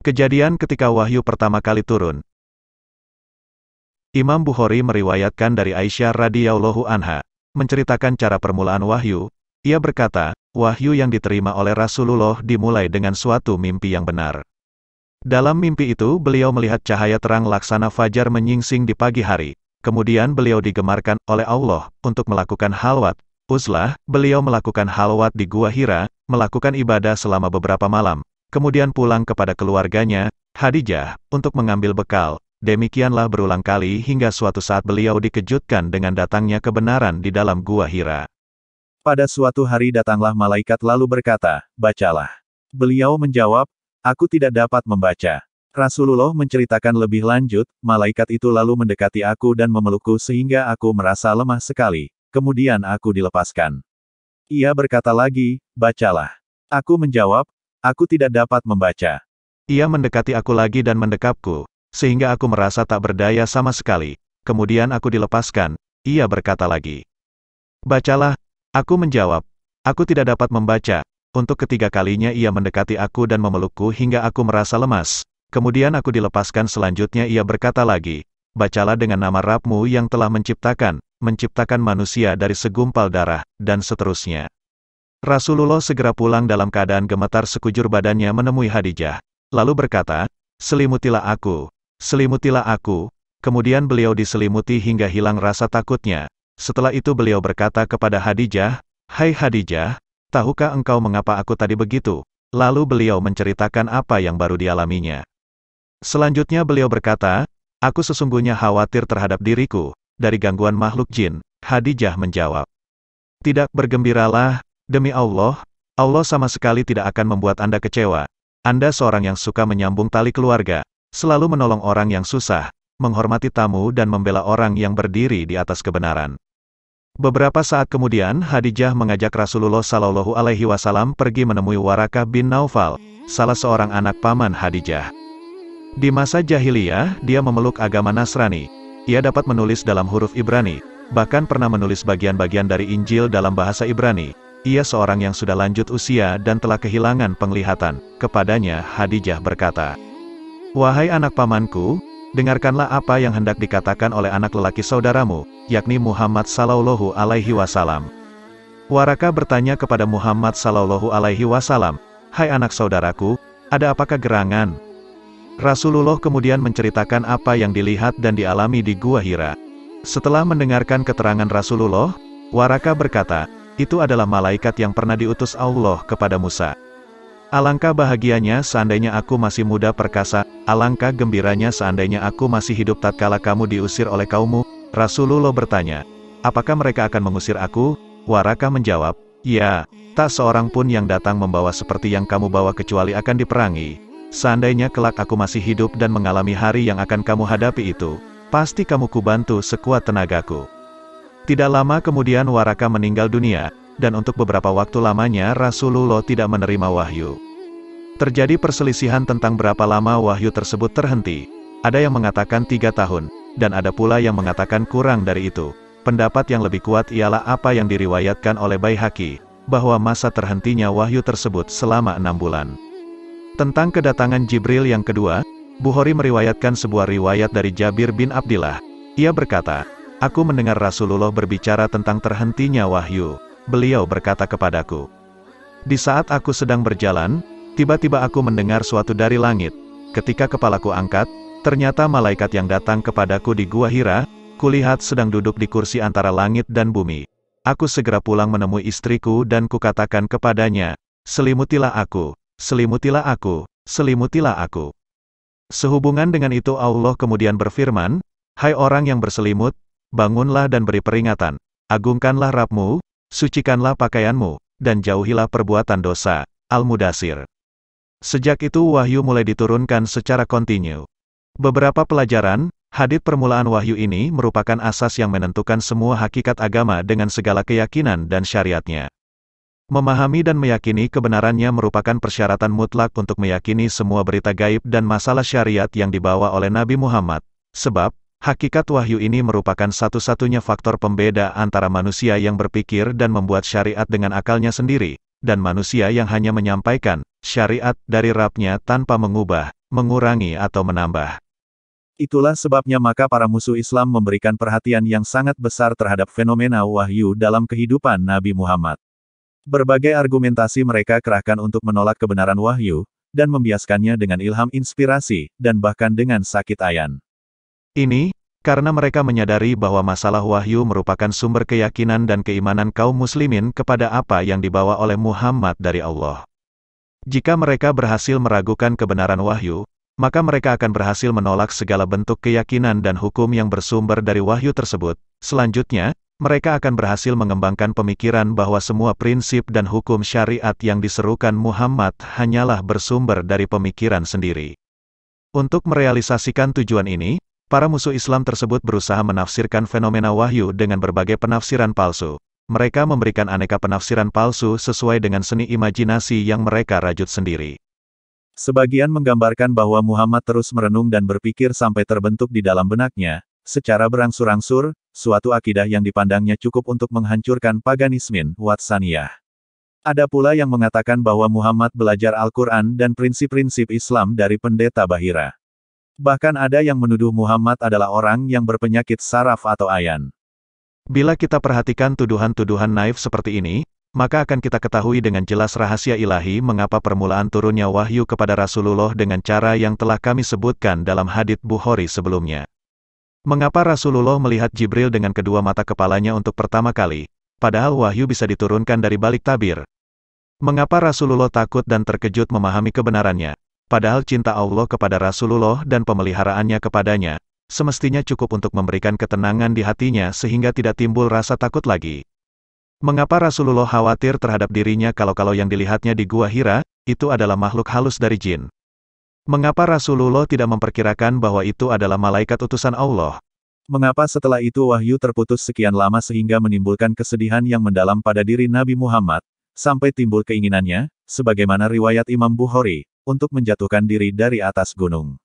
Kejadian ketika wahyu pertama kali turun. Imam Bukhari meriwayatkan dari Aisyah radhiyallahu anha, menceritakan cara permulaan wahyu, ia berkata, wahyu yang diterima oleh Rasulullah dimulai dengan suatu mimpi yang benar. Dalam mimpi itu beliau melihat cahaya terang laksana fajar menyingsing di pagi hari, kemudian beliau digemarkan oleh Allah untuk melakukan halwat, uzlah, beliau melakukan halwat di Gua Hira, melakukan ibadah selama beberapa malam, kemudian pulang kepada keluarganya, Hadijah, untuk mengambil bekal. Demikianlah berulang kali hingga suatu saat beliau dikejutkan dengan datangnya kebenaran di dalam gua Hira. Pada suatu hari datanglah malaikat lalu berkata, "Bacalah." Beliau menjawab, "Aku tidak dapat membaca." Rasulullah menceritakan lebih lanjut, malaikat itu lalu mendekati aku dan memelukku sehingga aku merasa lemah sekali. Kemudian aku dilepaskan. Ia berkata lagi, bacalah. Aku menjawab, Aku tidak dapat membaca. Ia mendekati aku lagi dan mendekapku, sehingga aku merasa tak berdaya sama sekali. Kemudian aku dilepaskan, ia berkata lagi. Bacalah, aku menjawab. Aku tidak dapat membaca. Untuk ketiga kalinya ia mendekati aku dan memelukku hingga aku merasa lemas. Kemudian aku dilepaskan selanjutnya ia berkata lagi. Bacalah dengan nama Rabmu yang telah menciptakan, menciptakan manusia dari segumpal darah, dan seterusnya. Rasulullah segera pulang dalam keadaan gemetar sekujur badannya menemui Hadijah. Lalu berkata, Selimutilah aku, selimutilah aku. Kemudian beliau diselimuti hingga hilang rasa takutnya. Setelah itu beliau berkata kepada Hadijah, Hai Hadijah, tahukah engkau mengapa aku tadi begitu? Lalu beliau menceritakan apa yang baru dialaminya. Selanjutnya beliau berkata, Aku sesungguhnya khawatir terhadap diriku, dari gangguan makhluk jin. Hadijah menjawab, Tidak, bergembiralah, Demi Allah, Allah sama sekali tidak akan membuat Anda kecewa. Anda seorang yang suka menyambung tali keluarga, selalu menolong orang yang susah, menghormati tamu dan membela orang yang berdiri di atas kebenaran. Beberapa saat kemudian, Hadijah mengajak Rasulullah Shallallahu Alaihi Wasallam pergi menemui Warakah bin Naufal, salah seorang anak paman Hadijah. Di masa jahiliyah, dia memeluk agama Nasrani. Ia dapat menulis dalam huruf Ibrani, bahkan pernah menulis bagian-bagian dari Injil dalam bahasa Ibrani, ia seorang yang sudah lanjut usia dan telah kehilangan penglihatan. Kepadanya Hadijah berkata, Wahai anak pamanku, dengarkanlah apa yang hendak dikatakan oleh anak lelaki saudaramu, yakni Muhammad Sallallahu Alaihi Wasallam. Waraka bertanya kepada Muhammad Sallallahu Alaihi Wasallam, Hai anak saudaraku, ada apakah gerangan? Rasulullah kemudian menceritakan apa yang dilihat dan dialami di Gua Hira. Setelah mendengarkan keterangan Rasulullah, Waraka berkata, itu adalah malaikat yang pernah diutus Allah kepada Musa. Alangkah bahagianya seandainya aku masih muda perkasa, alangkah gembiranya seandainya aku masih hidup tatkala kamu diusir oleh kaummu, Rasulullah bertanya. Apakah mereka akan mengusir aku? Waraka menjawab, Ya, tak seorang pun yang datang membawa seperti yang kamu bawa kecuali akan diperangi. Seandainya kelak aku masih hidup dan mengalami hari yang akan kamu hadapi itu, pasti kamu kubantu sekuat tenagaku. Tidak lama kemudian Waraka meninggal dunia, dan untuk beberapa waktu lamanya Rasulullah tidak menerima wahyu. Terjadi perselisihan tentang berapa lama wahyu tersebut terhenti. Ada yang mengatakan tiga tahun, dan ada pula yang mengatakan kurang dari itu. Pendapat yang lebih kuat ialah apa yang diriwayatkan oleh Baihaki, bahwa masa terhentinya wahyu tersebut selama enam bulan. Tentang kedatangan Jibril yang kedua, Bukhari meriwayatkan sebuah riwayat dari Jabir bin Abdillah. Ia berkata, Aku mendengar Rasulullah berbicara tentang terhentinya wahyu. Beliau berkata kepadaku, "Di saat aku sedang berjalan, tiba-tiba aku mendengar suatu dari langit. Ketika kepalaku angkat, ternyata malaikat yang datang kepadaku di Gua Hira, kulihat sedang duduk di kursi antara langit dan bumi. Aku segera pulang menemui istriku dan kukatakan kepadanya, "Selimutilah aku, selimutilah aku, selimutilah aku." Sehubungan dengan itu Allah kemudian berfirman, "Hai orang yang berselimut, bangunlah dan beri peringatan, agungkanlah rapmu, sucikanlah pakaianmu, dan jauhilah perbuatan dosa. Al-Mudasir. Sejak itu wahyu mulai diturunkan secara kontinu. Beberapa pelajaran, hadith permulaan wahyu ini merupakan asas yang menentukan semua hakikat agama dengan segala keyakinan dan syariatnya. Memahami dan meyakini kebenarannya merupakan persyaratan mutlak untuk meyakini semua berita gaib dan masalah syariat yang dibawa oleh Nabi Muhammad, sebab, Hakikat wahyu ini merupakan satu-satunya faktor pembeda antara manusia yang berpikir dan membuat syariat dengan akalnya sendiri, dan manusia yang hanya menyampaikan syariat dari rapnya tanpa mengubah, mengurangi atau menambah. Itulah sebabnya maka para musuh Islam memberikan perhatian yang sangat besar terhadap fenomena wahyu dalam kehidupan Nabi Muhammad. Berbagai argumentasi mereka kerahkan untuk menolak kebenaran wahyu, dan membiaskannya dengan ilham inspirasi, dan bahkan dengan sakit ayan. Ini, karena mereka menyadari bahwa masalah wahyu merupakan sumber keyakinan dan keimanan kaum muslimin kepada apa yang dibawa oleh Muhammad dari Allah. Jika mereka berhasil meragukan kebenaran wahyu, maka mereka akan berhasil menolak segala bentuk keyakinan dan hukum yang bersumber dari wahyu tersebut. Selanjutnya, mereka akan berhasil mengembangkan pemikiran bahwa semua prinsip dan hukum syariat yang diserukan Muhammad hanyalah bersumber dari pemikiran sendiri. Untuk merealisasikan tujuan ini, Para musuh Islam tersebut berusaha menafsirkan fenomena wahyu dengan berbagai penafsiran palsu. Mereka memberikan aneka penafsiran palsu sesuai dengan seni imajinasi yang mereka rajut sendiri. Sebagian menggambarkan bahwa Muhammad terus merenung dan berpikir sampai terbentuk di dalam benaknya, secara berangsur-angsur, suatu akidah yang dipandangnya cukup untuk menghancurkan paganismin, Watsaniyah. Ada pula yang mengatakan bahwa Muhammad belajar Al-Quran dan prinsip-prinsip Islam dari pendeta Bahira. Bahkan ada yang menuduh Muhammad adalah orang yang berpenyakit saraf atau ayan. Bila kita perhatikan tuduhan-tuduhan naif seperti ini, maka akan kita ketahui dengan jelas rahasia ilahi mengapa permulaan turunnya wahyu kepada Rasulullah dengan cara yang telah kami sebutkan dalam hadith Bukhari sebelumnya. Mengapa Rasulullah melihat Jibril dengan kedua mata kepalanya untuk pertama kali, padahal wahyu bisa diturunkan dari balik tabir? Mengapa Rasulullah takut dan terkejut memahami kebenarannya, Padahal cinta Allah kepada Rasulullah dan pemeliharaannya kepadanya, semestinya cukup untuk memberikan ketenangan di hatinya sehingga tidak timbul rasa takut lagi. Mengapa Rasulullah khawatir terhadap dirinya kalau-kalau yang dilihatnya di Gua Hira, itu adalah makhluk halus dari jin? Mengapa Rasulullah tidak memperkirakan bahwa itu adalah malaikat utusan Allah? Mengapa setelah itu wahyu terputus sekian lama sehingga menimbulkan kesedihan yang mendalam pada diri Nabi Muhammad, sampai timbul keinginannya, sebagaimana riwayat Imam Bukhari, untuk menjatuhkan diri dari atas gunung.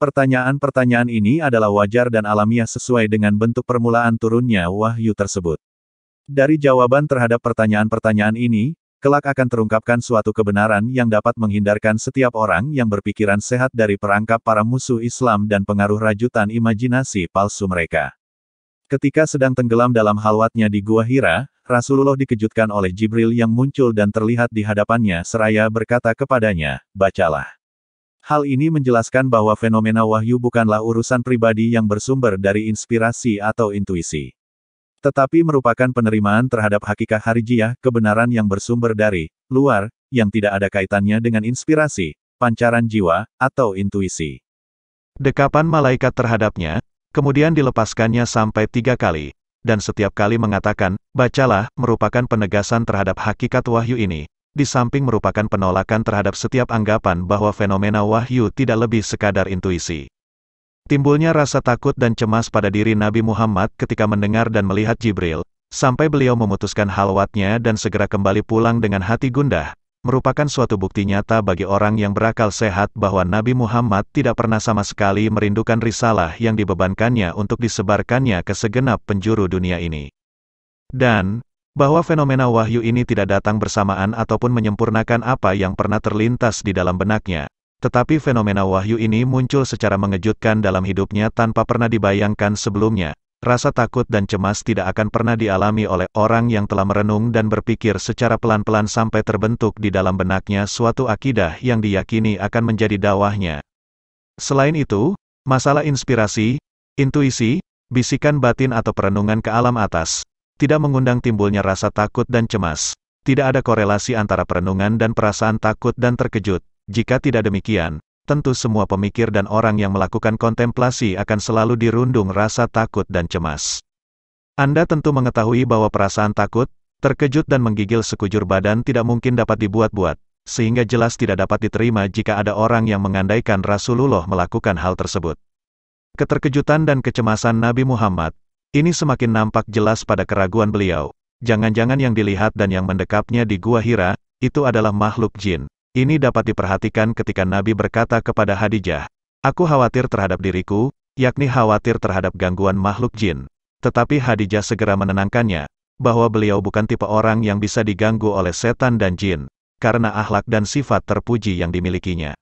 Pertanyaan-pertanyaan ini adalah wajar dan alamiah sesuai dengan bentuk permulaan turunnya wahyu tersebut. Dari jawaban terhadap pertanyaan-pertanyaan ini, kelak akan terungkapkan suatu kebenaran yang dapat menghindarkan setiap orang yang berpikiran sehat dari perangkap para musuh Islam dan pengaruh rajutan imajinasi palsu mereka. Ketika sedang tenggelam dalam halwatnya di Gua Hira, Rasulullah dikejutkan oleh Jibril yang muncul dan terlihat di hadapannya seraya berkata kepadanya, bacalah. Hal ini menjelaskan bahwa fenomena wahyu bukanlah urusan pribadi yang bersumber dari inspirasi atau intuisi. Tetapi merupakan penerimaan terhadap hakikat harijiyah, kebenaran yang bersumber dari, luar, yang tidak ada kaitannya dengan inspirasi, pancaran jiwa, atau intuisi. Dekapan malaikat terhadapnya, kemudian dilepaskannya sampai tiga kali, dan setiap kali mengatakan, bacalah, merupakan penegasan terhadap hakikat wahyu ini. Di samping merupakan penolakan terhadap setiap anggapan bahwa fenomena wahyu tidak lebih sekadar intuisi. Timbulnya rasa takut dan cemas pada diri Nabi Muhammad ketika mendengar dan melihat Jibril, sampai beliau memutuskan halwatnya dan segera kembali pulang dengan hati gundah, merupakan suatu bukti nyata bagi orang yang berakal sehat bahwa Nabi Muhammad tidak pernah sama sekali merindukan risalah yang dibebankannya untuk disebarkannya ke segenap penjuru dunia ini. Dan, bahwa fenomena wahyu ini tidak datang bersamaan ataupun menyempurnakan apa yang pernah terlintas di dalam benaknya. Tetapi fenomena wahyu ini muncul secara mengejutkan dalam hidupnya tanpa pernah dibayangkan sebelumnya, rasa takut dan cemas tidak akan pernah dialami oleh orang yang telah merenung dan berpikir secara pelan-pelan sampai terbentuk di dalam benaknya suatu akidah yang diyakini akan menjadi dakwahnya. Selain itu, masalah inspirasi, intuisi, bisikan batin atau perenungan ke alam atas, tidak mengundang timbulnya rasa takut dan cemas. Tidak ada korelasi antara perenungan dan perasaan takut dan terkejut. Jika tidak demikian, tentu semua pemikir dan orang yang melakukan kontemplasi akan selalu dirundung rasa takut dan cemas. Anda tentu mengetahui bahwa perasaan takut, terkejut dan menggigil sekujur badan tidak mungkin dapat dibuat-buat, sehingga jelas tidak dapat diterima jika ada orang yang mengandaikan Rasulullah melakukan hal tersebut. Keterkejutan dan kecemasan Nabi Muhammad, ini semakin nampak jelas pada keraguan beliau. Jangan-jangan yang dilihat dan yang mendekapnya di Gua Hira, itu adalah makhluk jin. Ini dapat diperhatikan ketika Nabi berkata kepada Hadijah, Aku khawatir terhadap diriku, yakni khawatir terhadap gangguan makhluk jin. Tetapi Hadijah segera menenangkannya, bahwa beliau bukan tipe orang yang bisa diganggu oleh setan dan jin, karena akhlak dan sifat terpuji yang dimilikinya.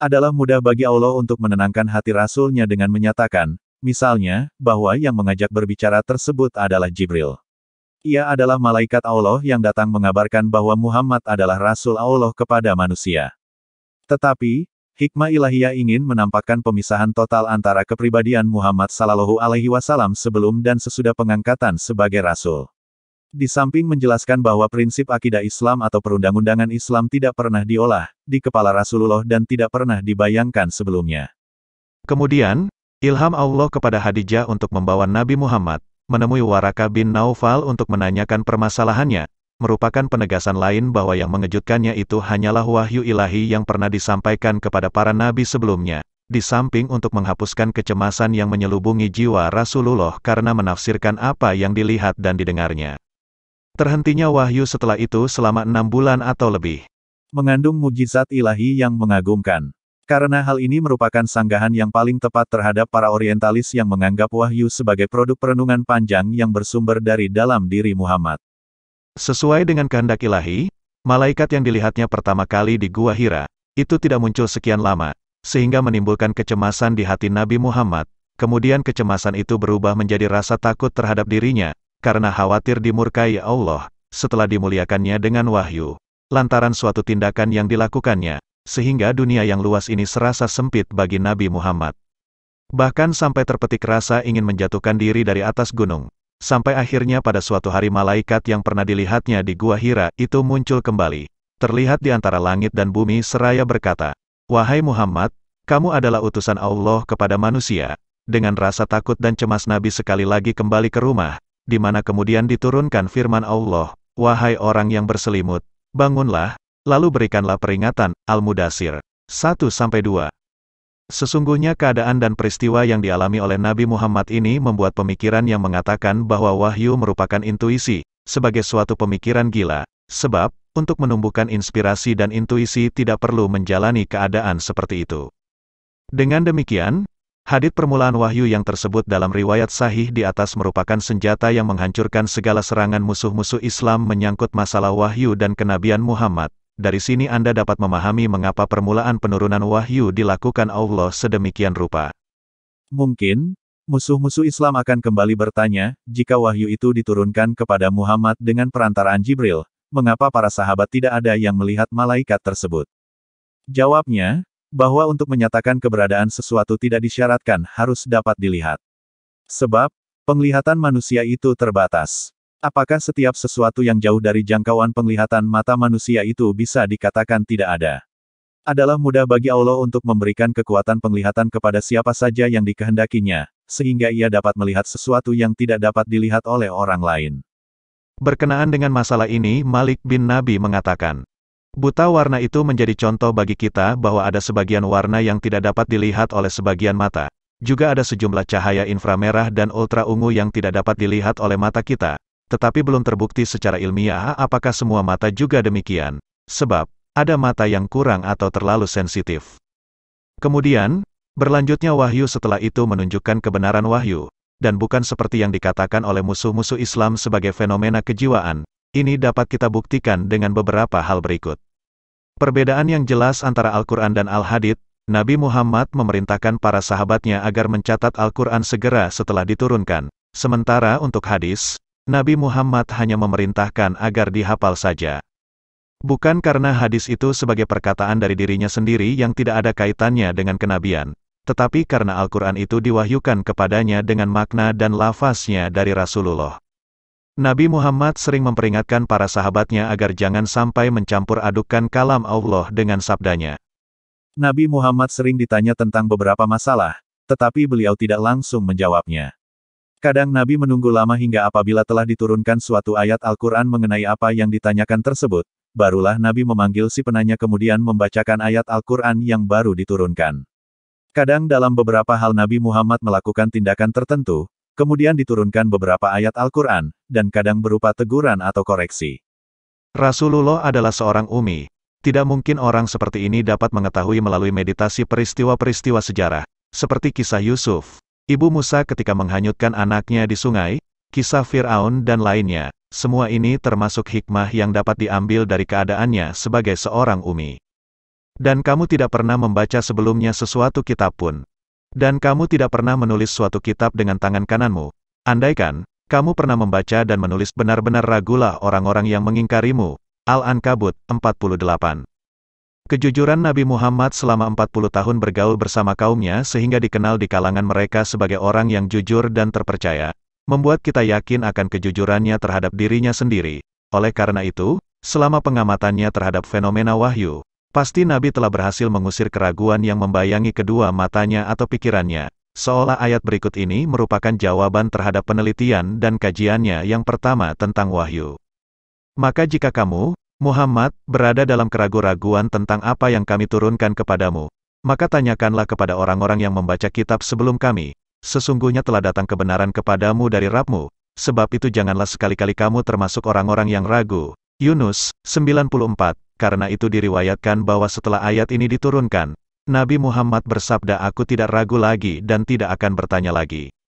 Adalah mudah bagi Allah untuk menenangkan hati Rasulnya dengan menyatakan, misalnya, bahwa yang mengajak berbicara tersebut adalah Jibril. Ia adalah malaikat Allah yang datang mengabarkan bahwa Muhammad adalah Rasul Allah kepada manusia. Tetapi, hikmah ilahiyah ingin menampakkan pemisahan total antara kepribadian Muhammad Sallallahu Alaihi Wasallam sebelum dan sesudah pengangkatan sebagai Rasul. Di samping menjelaskan bahwa prinsip akidah Islam atau perundang-undangan Islam tidak pernah diolah di kepala Rasulullah dan tidak pernah dibayangkan sebelumnya. Kemudian, ilham Allah kepada Hadijah untuk membawa Nabi Muhammad menemui Waraka bin Naufal untuk menanyakan permasalahannya, merupakan penegasan lain bahwa yang mengejutkannya itu hanyalah wahyu ilahi yang pernah disampaikan kepada para nabi sebelumnya, di samping untuk menghapuskan kecemasan yang menyelubungi jiwa Rasulullah karena menafsirkan apa yang dilihat dan didengarnya. Terhentinya wahyu setelah itu selama enam bulan atau lebih. Mengandung mujizat ilahi yang mengagumkan. Karena hal ini merupakan sanggahan yang paling tepat terhadap para orientalis yang menganggap wahyu sebagai produk perenungan panjang yang bersumber dari dalam diri Muhammad. Sesuai dengan kehendak ilahi, malaikat yang dilihatnya pertama kali di Gua Hira, itu tidak muncul sekian lama, sehingga menimbulkan kecemasan di hati Nabi Muhammad, kemudian kecemasan itu berubah menjadi rasa takut terhadap dirinya, karena khawatir dimurkai Allah, setelah dimuliakannya dengan wahyu, lantaran suatu tindakan yang dilakukannya, sehingga dunia yang luas ini serasa sempit bagi Nabi Muhammad. Bahkan sampai terpetik rasa ingin menjatuhkan diri dari atas gunung. Sampai akhirnya pada suatu hari malaikat yang pernah dilihatnya di Gua Hira itu muncul kembali. Terlihat di antara langit dan bumi seraya berkata, Wahai Muhammad, kamu adalah utusan Allah kepada manusia. Dengan rasa takut dan cemas Nabi sekali lagi kembali ke rumah, di mana kemudian diturunkan firman Allah, Wahai orang yang berselimut, bangunlah, lalu berikanlah peringatan, Al-Mudasir 1-2. Sesungguhnya keadaan dan peristiwa yang dialami oleh Nabi Muhammad ini membuat pemikiran yang mengatakan bahwa wahyu merupakan intuisi, sebagai suatu pemikiran gila, sebab, untuk menumbuhkan inspirasi dan intuisi tidak perlu menjalani keadaan seperti itu. Dengan demikian, hadit permulaan wahyu yang tersebut dalam riwayat sahih di atas merupakan senjata yang menghancurkan segala serangan musuh-musuh Islam menyangkut masalah wahyu dan kenabian Muhammad, dari sini Anda dapat memahami mengapa permulaan penurunan wahyu dilakukan Allah sedemikian rupa. Mungkin, musuh-musuh Islam akan kembali bertanya, jika wahyu itu diturunkan kepada Muhammad dengan perantaraan Jibril, mengapa para sahabat tidak ada yang melihat malaikat tersebut? Jawabnya, bahwa untuk menyatakan keberadaan sesuatu tidak disyaratkan harus dapat dilihat. Sebab, penglihatan manusia itu terbatas. Apakah setiap sesuatu yang jauh dari jangkauan penglihatan mata manusia itu bisa dikatakan tidak ada? Adalah mudah bagi Allah untuk memberikan kekuatan penglihatan kepada siapa saja yang dikehendakinya, sehingga ia dapat melihat sesuatu yang tidak dapat dilihat oleh orang lain. Berkenaan dengan masalah ini, Malik bin Nabi mengatakan, Buta warna itu menjadi contoh bagi kita bahwa ada sebagian warna yang tidak dapat dilihat oleh sebagian mata. Juga ada sejumlah cahaya inframerah dan ultra ungu yang tidak dapat dilihat oleh mata kita, tetapi belum terbukti secara ilmiah apakah semua mata juga demikian, sebab ada mata yang kurang atau terlalu sensitif. Kemudian, berlanjutnya wahyu setelah itu menunjukkan kebenaran wahyu, dan bukan seperti yang dikatakan oleh musuh-musuh Islam sebagai fenomena kejiwaan. Ini dapat kita buktikan dengan beberapa hal berikut. Perbedaan yang jelas antara Al-Quran dan Al-Hadid, Nabi Muhammad memerintahkan para sahabatnya agar mencatat Al-Quran segera setelah diturunkan. Sementara untuk hadis, Nabi Muhammad hanya memerintahkan agar dihafal saja. Bukan karena hadis itu sebagai perkataan dari dirinya sendiri yang tidak ada kaitannya dengan kenabian, tetapi karena Al-Quran itu diwahyukan kepadanya dengan makna dan lafaznya dari Rasulullah. Nabi Muhammad sering memperingatkan para sahabatnya agar jangan sampai mencampur adukkan kalam Allah dengan sabdanya. Nabi Muhammad sering ditanya tentang beberapa masalah, tetapi beliau tidak langsung menjawabnya. Kadang Nabi menunggu lama hingga apabila telah diturunkan suatu ayat Al-Quran mengenai apa yang ditanyakan tersebut, barulah Nabi memanggil si penanya kemudian membacakan ayat Al-Quran yang baru diturunkan. Kadang dalam beberapa hal Nabi Muhammad melakukan tindakan tertentu, kemudian diturunkan beberapa ayat Al-Quran, dan kadang berupa teguran atau koreksi. Rasulullah adalah seorang umi. Tidak mungkin orang seperti ini dapat mengetahui melalui meditasi peristiwa-peristiwa sejarah, seperti kisah Yusuf, Ibu Musa ketika menghanyutkan anaknya di sungai, kisah Fir'aun dan lainnya, semua ini termasuk hikmah yang dapat diambil dari keadaannya sebagai seorang umi. Dan kamu tidak pernah membaca sebelumnya sesuatu kitab pun. Dan kamu tidak pernah menulis suatu kitab dengan tangan kananmu. Andaikan, kamu pernah membaca dan menulis benar-benar ragulah orang-orang yang mengingkarimu. Al-Ankabut, 48. Kejujuran Nabi Muhammad selama 40 tahun bergaul bersama kaumnya sehingga dikenal di kalangan mereka sebagai orang yang jujur dan terpercaya, membuat kita yakin akan kejujurannya terhadap dirinya sendiri. Oleh karena itu, selama pengamatannya terhadap fenomena wahyu, pasti Nabi telah berhasil mengusir keraguan yang membayangi kedua matanya atau pikirannya. Seolah ayat berikut ini merupakan jawaban terhadap penelitian dan kajiannya yang pertama tentang wahyu. Maka jika kamu, Muhammad, berada dalam keraguan-raguan tentang apa yang kami turunkan kepadamu. Maka tanyakanlah kepada orang-orang yang membaca kitab sebelum kami. Sesungguhnya telah datang kebenaran kepadamu dari Rabbmu, Sebab itu janganlah sekali-kali kamu termasuk orang-orang yang ragu. Yunus, 94. Karena itu diriwayatkan bahwa setelah ayat ini diturunkan, Nabi Muhammad bersabda aku tidak ragu lagi dan tidak akan bertanya lagi.